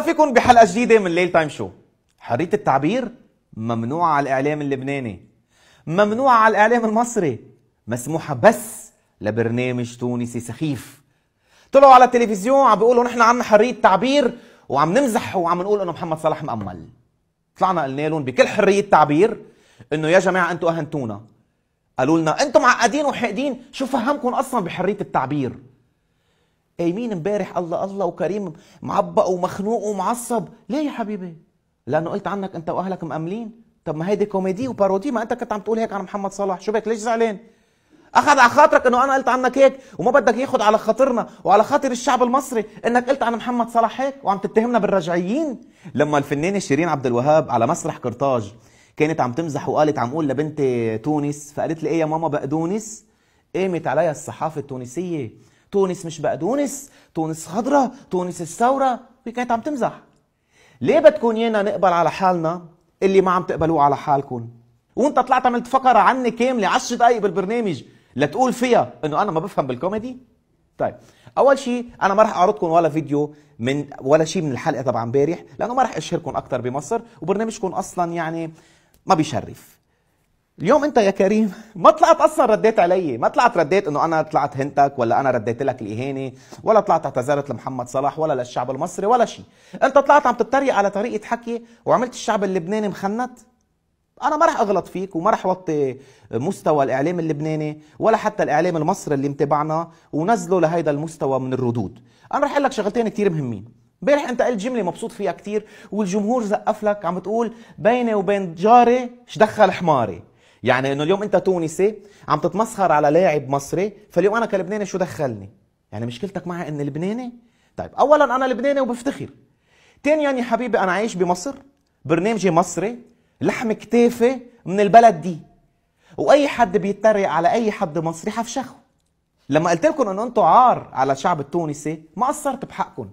فيكم بحلقة جديدة من ليل تايم شو حرية التعبير ممنوعة على الإعلام اللبناني ممنوعة على الإعلام المصري مسموحة بس لبرنامج تونسي سخيف طلعوا على التلفزيون عم بيقولوا نحن عنا حرية تعبير وعم نمزح وعم نقول انه محمد صلاح مأمل طلعنا قلنا لهم بكل حرية تعبير انه يا جماعة انتم اهنتونا قالوا لنا انتم معقدين وحاقدين شو فهمكم اصلا بحرية التعبير قايمين امبارح الله الله وكريم معبق ومخنوق ومعصب ليه يا حبيبي لانه قلت عنك انت واهلك مأملين طب ما هيدي كوميدي وبارودي ما انت كنت عم تقول هيك عن محمد صلاح شو بك ليش زعلان اخذ على خاطرك انه انا قلت عنك هيك وما بدك ياخذ على خاطرنا وعلى خاطر الشعب المصري انك قلت عن محمد صلاح هيك وعم تتهمنا بالرجعيين لما الفنانه شيرين عبد الوهاب على مسرح قرطاج كانت عم تمزح وقالت عم اقول لبنتي تونس فقالت لي ايه يا ماما بقدونس قامت عليها الصحافه التونسيه تونس مش بقدونس تونس خضرة تونس الثورة كانت عم تمزح ليه بدكم يانا نقبل على حالنا اللي ما عم تقبلوه على حالكم وانت طلعت عملت فقرة عني كاملة 10 دقايق بالبرنامج لتقول فيها انه انا ما بفهم بالكوميدي طيب اول شيء انا ما راح اعرضكم ولا فيديو من ولا شيء من الحلقه تبع امبارح لانه ما راح اشهركم اكثر بمصر وبرنامجكم اصلا يعني ما بيشرف اليوم انت يا كريم ما طلعت اصلا رديت علي ما طلعت رديت انه انا طلعت هنتك ولا انا رديت لك الاهانه ولا طلعت اعتذرت لمحمد صلاح ولا للشعب المصري ولا شيء انت طلعت عم تتريق على طريقه حكي وعملت الشعب اللبناني مخنت انا ما راح اغلط فيك وما راح وطي مستوى الاعلام اللبناني ولا حتى الاعلام المصري اللي متابعنا ونزله لهيدا المستوى من الردود انا راح اقول لك شغلتين كثير مهمين امبارح انت قلت جمله مبسوط فيها كثير والجمهور زقف لك عم تقول بيني وبين جاري شدخل حماري يعني انه اليوم انت تونسي عم تتمسخر على لاعب مصري فاليوم انا كلبناني شو دخلني يعني مشكلتك معي اني لبناني طيب اولا انا لبناني وبفتخر ثانيا يا حبيبي انا عايش بمصر برنامجي مصري لحم كتافي من البلد دي واي حد بيتريق على اي حد مصري حفشخه لما قلت لكم ان انتم عار على الشعب التونسي ما قصرت بحقكم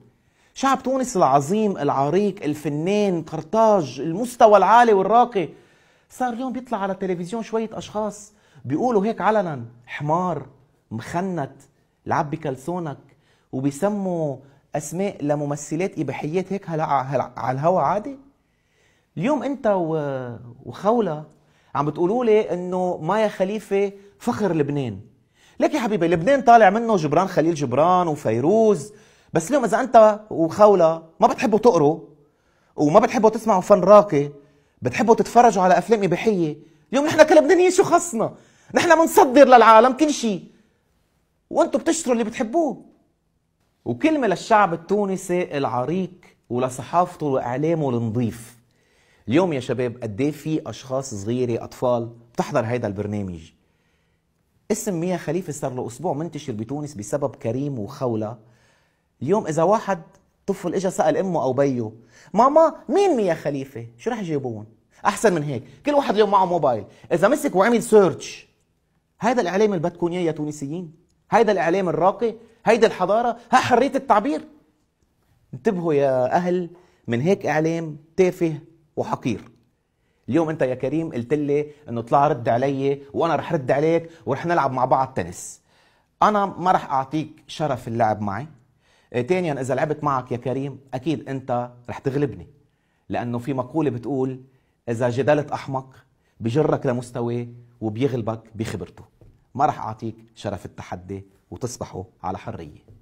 شعب تونس العظيم العريق الفنان قرطاج المستوى العالي والراقي صار اليوم بيطلع على التلفزيون شويه اشخاص بيقولوا هيك علنا حمار مخنت لعب بكلسونك وبيسموا اسماء لممثلات اباحيات هيك هلا على الهوا عادي اليوم انت وخوله عم بتقولوا لي انه مايا خليفه فخر لبنان لك يا حبيبي لبنان طالع منه جبران خليل جبران وفيروز بس اليوم اذا انت وخوله ما بتحبوا تقروا وما بتحبوا تسمعوا فن راقي بتحبوا تتفرجوا على افلام اباحيه اليوم نحن كلبنانيين شو خصنا نحن بنصدر للعالم كل شيء وانتم بتشتروا اللي بتحبوه وكلمة للشعب التونسي العريق ولصحافته وإعلامه النظيف اليوم يا شباب قد إيه في أشخاص صغيرة أطفال بتحضر هيدا البرنامج اسم ميا خليفة صار له أسبوع منتشر بتونس بسبب كريم وخولة اليوم إذا واحد طفل اجى سال امه او بيه ماما مين ميا خليفه شو رح يجيبون احسن من هيك كل واحد اليوم معه موبايل اذا مسك وعمل سيرش هذا الاعلام اللي بدكم اياه يا تونسيين هذا الاعلام الراقي هيدا الحضاره ها حريه التعبير انتبهوا يا اهل من هيك اعلام تافه وحقير اليوم انت يا كريم قلت لي انه طلع رد علي وانا رح رد عليك ورح نلعب مع بعض تنس انا ما رح اعطيك شرف اللعب معي ثانيا آه، اذا لعبت معك يا كريم اكيد انت رح تغلبني لانه في مقوله بتقول اذا جدلت احمق بجرك لمستوى وبيغلبك بخبرته ما رح اعطيك شرف التحدي وتصبحوا على حريه